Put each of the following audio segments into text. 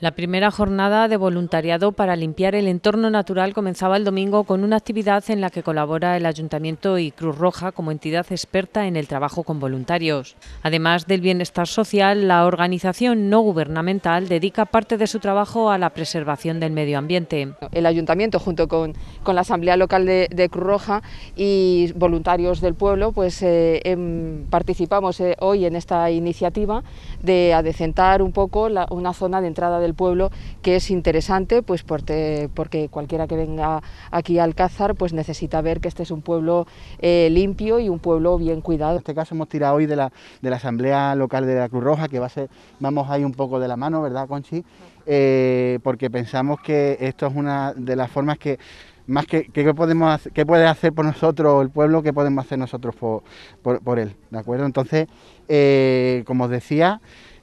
La primera jornada de voluntariado para limpiar el entorno natural comenzaba el domingo con una actividad en la que colabora el Ayuntamiento y Cruz Roja como entidad experta en el trabajo con voluntarios. Además del bienestar social, la organización no gubernamental dedica parte de su trabajo a la preservación del medio ambiente. El Ayuntamiento, junto con, la Asamblea Local de, Cruz Roja y voluntarios del pueblo, pues eh, em, participamos eh, hoy en esta iniciativa de adecentar un poco una zona de entrada del del pueblo que es interesante pues porque, cualquiera que venga aquí a Alcázar pues necesita ver que este es un pueblo eh, limpio y un pueblo bien cuidado. En este caso hemos tirado hoy de la, Asamblea Local de la Cruz Roja que va a ser, vamos ahí un poco de la mano, ¿verdad Conchi? Eh, porque pensamos que esto es una de las formas que más que, que podemos hacer, qué puede hacer por nosotros el pueblo, que podemos hacer nosotros por, por, él, ¿de acuerdo? Entonces, eh, como os decía,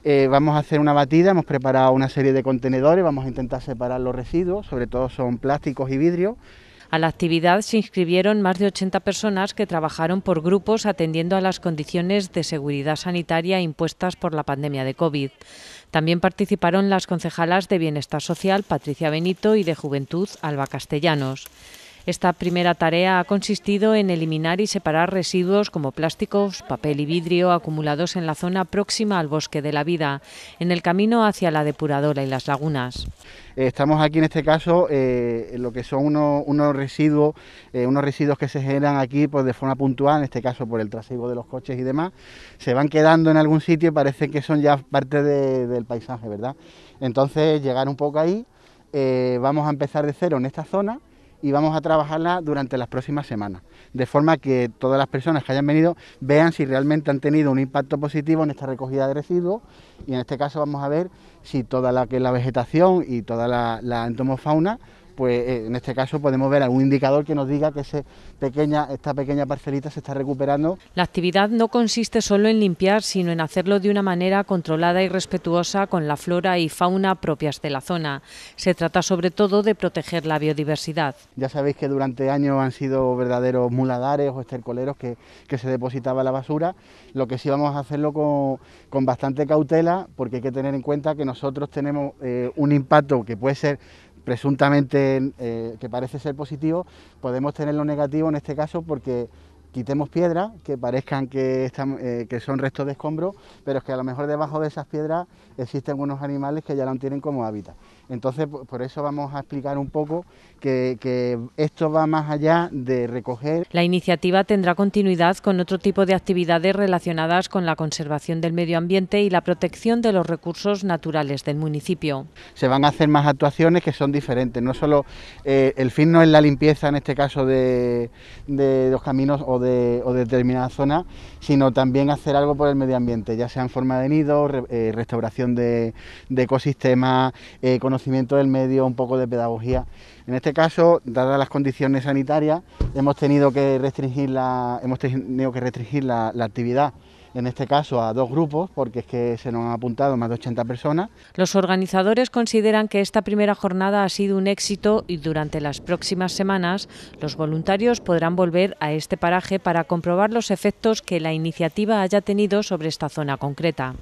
eh, vamos a hacer una batida, hemos preparado una serie de contenedores, vamos a intentar separar los residuos, sobre todo son plásticos y vidrio. A la actividad se inscribieron más de 80 personas que trabajaron por grupos atendiendo a las condiciones de seguridad sanitaria impuestas por la pandemia de COVID. También participaron las concejalas de Bienestar Social, Patricia Benito, y de Juventud, Alba Castellanos. Esta primera tarea ha consistido en eliminar y separar residuos como plásticos, papel y vidrio acumulados en la zona próxima al bosque de la vida, en el camino hacia la depuradora y las lagunas. Estamos aquí en este caso eh, lo que son unos, residuos, eh, unos residuos que se generan aquí pues, de forma puntual, en este caso por el trasiego de los coches y demás, se van quedando en algún sitio y parece que son ya parte del paisaje, ¿verdad? Entonces llegar un poco ahí, eh, vamos a empezar de cero en esta zona y vamos a trabajarla durante las próximas semanas, de forma que todas las personas que hayan venido vean si realmente han tenido un impacto positivo en esta recogida de residuos y en este caso vamos a ver si toda la que la vegetación y toda la entomofauna pues eh, en este caso podemos ver algún indicador que nos diga que pequeña, esta pequeña parcelita se está recuperando. La actividad no consiste solo en limpiar, sino en hacerlo de una manera controlada y respetuosa con la flora y fauna propias de la zona. Se trata sobre todo de proteger la biodiversidad. Ya sabéis que durante años han sido verdaderos muladares o estercoleros que, se depositaba la basura, lo que sí vamos a hacerlo con, bastante cautela, porque hay que tener en cuenta que nosotros tenemos eh, un impacto que puede ser presuntamente eh, que parece ser positivo, podemos tenerlo negativo en este caso porque quitemos piedras que parezcan eh, que, son restos de escombros, pero es que a lo mejor debajo de esas piedras existen unos animales que ya no tienen como hábitat. Entonces, por eso vamos a explicar un poco que, esto va más allá de recoger. La iniciativa tendrá continuidad con otro tipo de actividades relacionadas con la conservación del medio ambiente y la protección de los recursos naturales del municipio. Se van a hacer más actuaciones que son diferentes. No solo eh, el fin no es la limpieza, en este caso, de, de los caminos o de de, o de determinadas zonas, sino también hacer algo por el medio ambiente, ya sea en forma de nido, eh, restauración de, ecosistemas, eh, conocimiento del medio, un poco de pedagogía. En este caso, dadas las condiciones sanitarias, hemos tenido que restringir hemos tenido que restringir la actividad en este caso a dos grupos, porque es que se nos han apuntado más de 80 personas. Los organizadores consideran que esta primera jornada ha sido un éxito y durante las próximas semanas los voluntarios podrán volver a este paraje para comprobar los efectos que la iniciativa haya tenido sobre esta zona concreta.